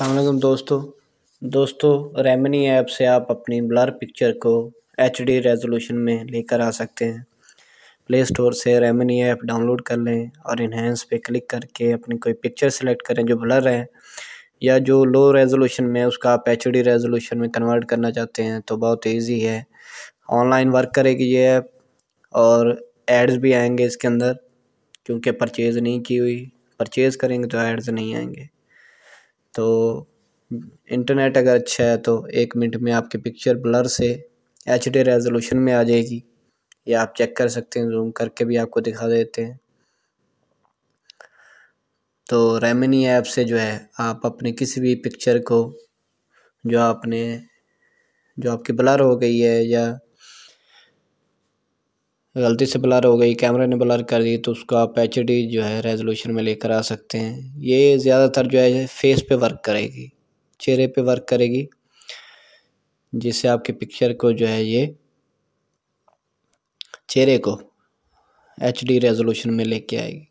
असलम दोस्तों दोस्तों Remini app से आप अपनी ब्लर पिक्चर को एच डी रेजोलूशन में लेकर आ सकते हैं प्ले स्टोर से रेमनी ऐप डाउनलोड कर लें और इन्हेंस पे क्लिक करके अपनी कोई पिक्चर सेलेक्ट करें जो ब्लर है या जो लो रेजोलूशन में उसका आप एच डी रेजोलूशन में कन्वर्ट करना चाहते हैं तो बहुत ईजी है ऑनलाइन वर्क करेगी ये ऐप और एड्स भी आएंगे इसके अंदर क्योंकि परचेज़ नहीं की हुई परचेज़ करेंगे तो एड्स नहीं आएंगे तो इंटरनेट अगर अच्छा है तो एक मिनट में आपकी पिक्चर ब्लर से एच डी रेजोल्यूशन में आ जाएगी या आप चेक कर सकते हैं जूम करके भी आपको दिखा देते हैं तो रेमिनी ऐप से जो है आप अपने किसी भी पिक्चर को जो आपने जो आपकी ब्लर हो गई है या गलती से ब्लर हो गई कैमरे ने ब्लर कर दी तो उसको आप एच जो है रेजोल्यूशन में लेकर आ सकते हैं ये ज़्यादातर जो है फेस पे वर्क करेगी चेहरे पे वर्क करेगी जिससे आपके पिक्चर को जो है ये चेहरे को एच डी रेजोल्यूशन में लेके आएगी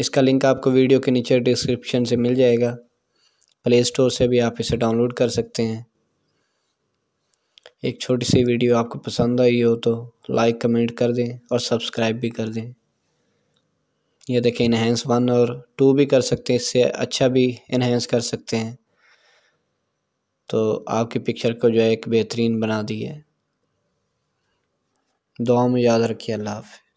इसका लिंक आपको वीडियो के नीचे डिस्क्रिप्शन से मिल जाएगा प्ले स्टोर से भी आप इसे डाउनलोड कर सकते हैं एक छोटी सी वीडियो आपको पसंद आई हो तो लाइक कमेंट कर दें और सब्सक्राइब भी कर दें ये देखें इन्हेंस वन और टू भी कर सकते हैं इससे अच्छा भी इनहेंस कर सकते हैं तो आपकी पिक्चर को जो है एक बेहतरीन बना दी है दुआ में याद रखिए अल्लाह हाफि